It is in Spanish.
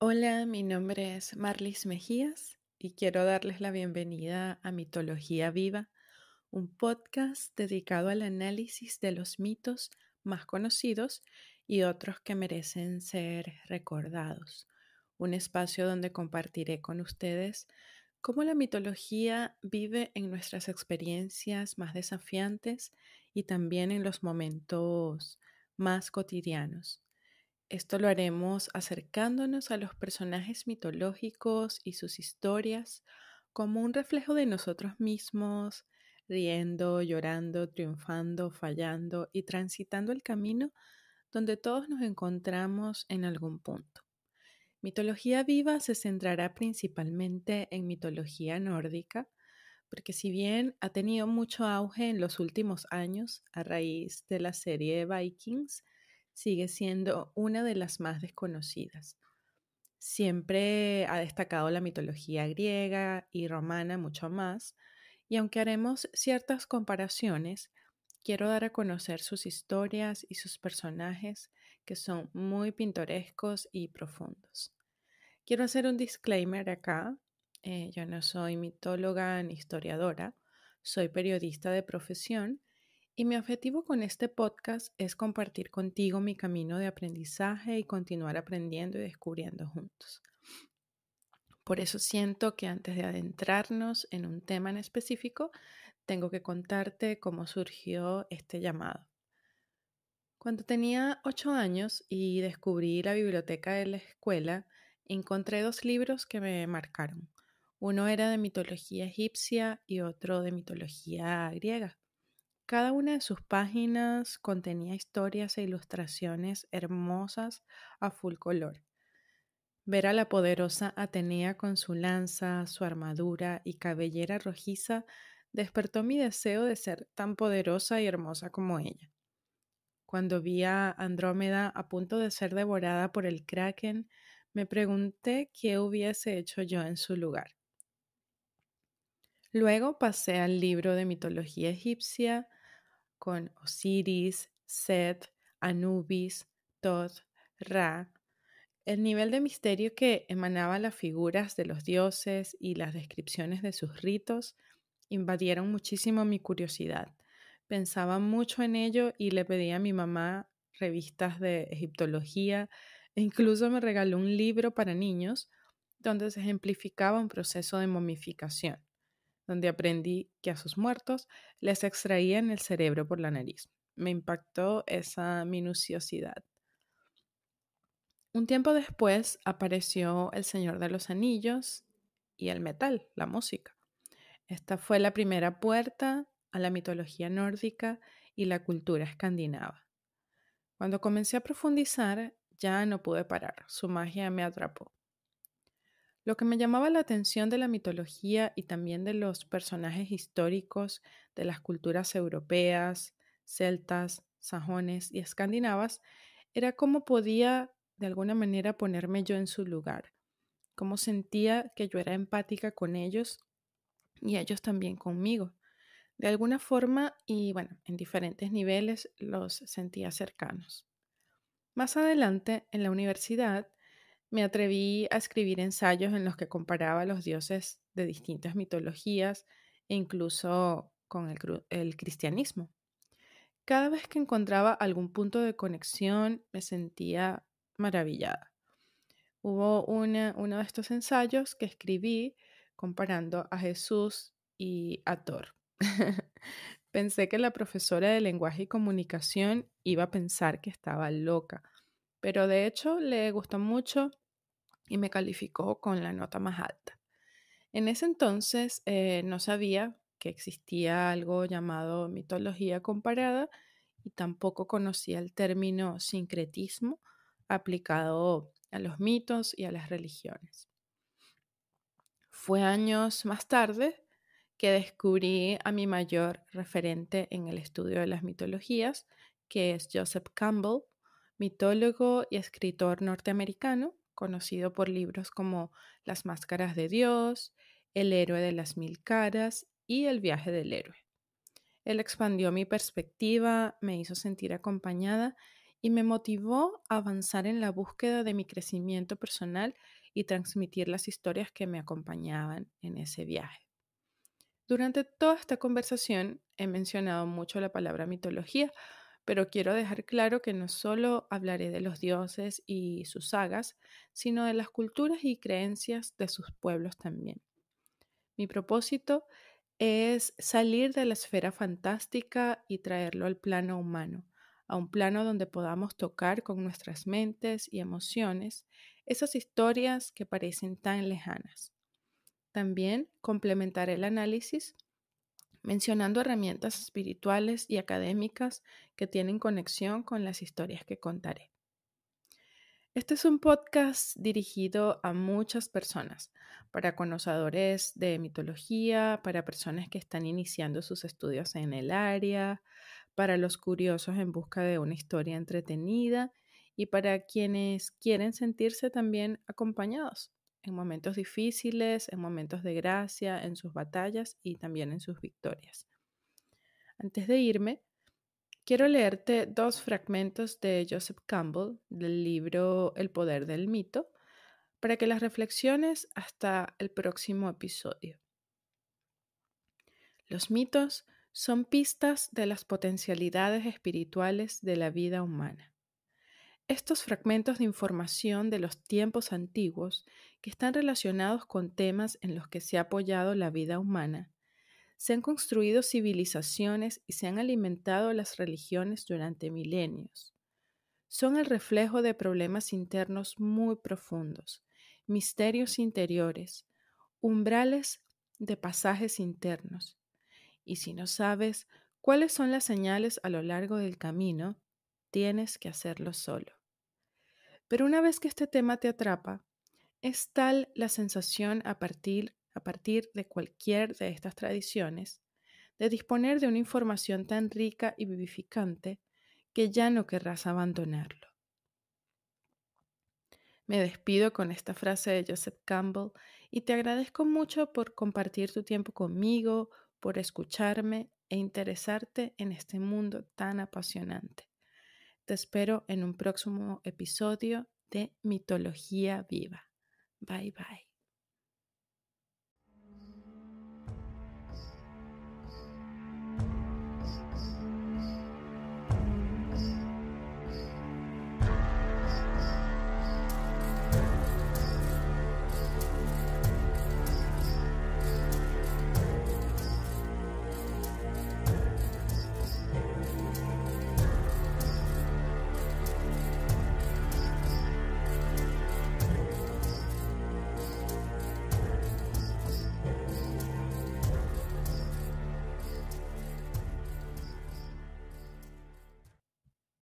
Hola, mi nombre es Marlis Mejías y quiero darles la bienvenida a Mitología Viva, un podcast dedicado al análisis de los mitos más conocidos y otros que merecen ser recordados. Un espacio donde compartiré con ustedes cómo la mitología vive en nuestras experiencias más desafiantes y también en los momentos más cotidianos. Esto lo haremos acercándonos a los personajes mitológicos y sus historias como un reflejo de nosotros mismos, riendo, llorando, triunfando, fallando y transitando el camino donde todos nos encontramos en algún punto. Mitología viva se centrará principalmente en mitología nórdica, porque si bien ha tenido mucho auge en los últimos años a raíz de la serie Vikings, sigue siendo una de las más desconocidas. Siempre ha destacado la mitología griega y romana mucho más, y aunque haremos ciertas comparaciones, quiero dar a conocer sus historias y sus personajes que son muy pintorescos y profundos. Quiero hacer un disclaimer acá. Eh, yo no soy mitóloga ni historiadora, soy periodista de profesión y mi objetivo con este podcast es compartir contigo mi camino de aprendizaje y continuar aprendiendo y descubriendo juntos. Por eso siento que antes de adentrarnos en un tema en específico, tengo que contarte cómo surgió este llamado. Cuando tenía ocho años y descubrí la biblioteca de la escuela, encontré dos libros que me marcaron. Uno era de mitología egipcia y otro de mitología griega. Cada una de sus páginas contenía historias e ilustraciones hermosas a full color. Ver a la poderosa Atenea con su lanza, su armadura y cabellera rojiza despertó mi deseo de ser tan poderosa y hermosa como ella. Cuando vi a Andrómeda a punto de ser devorada por el kraken, me pregunté qué hubiese hecho yo en su lugar. Luego pasé al libro de mitología egipcia, con Osiris, Set, Anubis, Tod, Ra, el nivel de misterio que emanaba las figuras de los dioses y las descripciones de sus ritos invadieron muchísimo mi curiosidad. Pensaba mucho en ello y le pedí a mi mamá revistas de egiptología e incluso me regaló un libro para niños donde se ejemplificaba un proceso de momificación donde aprendí que a sus muertos les extraían el cerebro por la nariz. Me impactó esa minuciosidad. Un tiempo después apareció El Señor de los Anillos y el metal, la música. Esta fue la primera puerta a la mitología nórdica y la cultura escandinava. Cuando comencé a profundizar, ya no pude parar, su magia me atrapó. Lo que me llamaba la atención de la mitología y también de los personajes históricos de las culturas europeas, celtas, sajones y escandinavas era cómo podía de alguna manera ponerme yo en su lugar, cómo sentía que yo era empática con ellos y ellos también conmigo. De alguna forma y bueno, en diferentes niveles los sentía cercanos. Más adelante, en la universidad, me atreví a escribir ensayos en los que comparaba a los dioses de distintas mitologías e incluso con el, cristianismo. Cada vez que encontraba algún punto de conexión me sentía maravillada. Hubo una, uno de estos ensayos que escribí comparando a Jesús y a Thor. Pensé que la profesora de lenguaje y comunicación iba a pensar que estaba loca pero de hecho le gustó mucho y me calificó con la nota más alta. En ese entonces eh, no sabía que existía algo llamado mitología comparada y tampoco conocía el término sincretismo aplicado a los mitos y a las religiones. Fue años más tarde que descubrí a mi mayor referente en el estudio de las mitologías, que es Joseph Campbell, mitólogo y escritor norteamericano, conocido por libros como Las Máscaras de Dios, El héroe de las mil caras y El viaje del héroe. Él expandió mi perspectiva, me hizo sentir acompañada y me motivó a avanzar en la búsqueda de mi crecimiento personal y transmitir las historias que me acompañaban en ese viaje. Durante toda esta conversación he mencionado mucho la palabra mitología pero quiero dejar claro que no solo hablaré de los dioses y sus sagas, sino de las culturas y creencias de sus pueblos también. Mi propósito es salir de la esfera fantástica y traerlo al plano humano, a un plano donde podamos tocar con nuestras mentes y emociones esas historias que parecen tan lejanas. También complementaré el análisis mencionando herramientas espirituales y académicas que tienen conexión con las historias que contaré. Este es un podcast dirigido a muchas personas, para conocedores de mitología, para personas que están iniciando sus estudios en el área, para los curiosos en busca de una historia entretenida y para quienes quieren sentirse también acompañados en momentos difíciles, en momentos de gracia, en sus batallas y también en sus victorias. Antes de irme, quiero leerte dos fragmentos de Joseph Campbell del libro El poder del mito para que las reflexiones hasta el próximo episodio. Los mitos son pistas de las potencialidades espirituales de la vida humana. Estos fragmentos de información de los tiempos antiguos, que están relacionados con temas en los que se ha apoyado la vida humana, se han construido civilizaciones y se han alimentado las religiones durante milenios. Son el reflejo de problemas internos muy profundos, misterios interiores, umbrales de pasajes internos. Y si no sabes cuáles son las señales a lo largo del camino, tienes que hacerlo solo. Pero una vez que este tema te atrapa, es tal la sensación a partir, a partir de cualquier de estas tradiciones de disponer de una información tan rica y vivificante que ya no querrás abandonarlo. Me despido con esta frase de Joseph Campbell y te agradezco mucho por compartir tu tiempo conmigo, por escucharme e interesarte en este mundo tan apasionante. Te espero en un próximo episodio de Mitología Viva. Bye bye.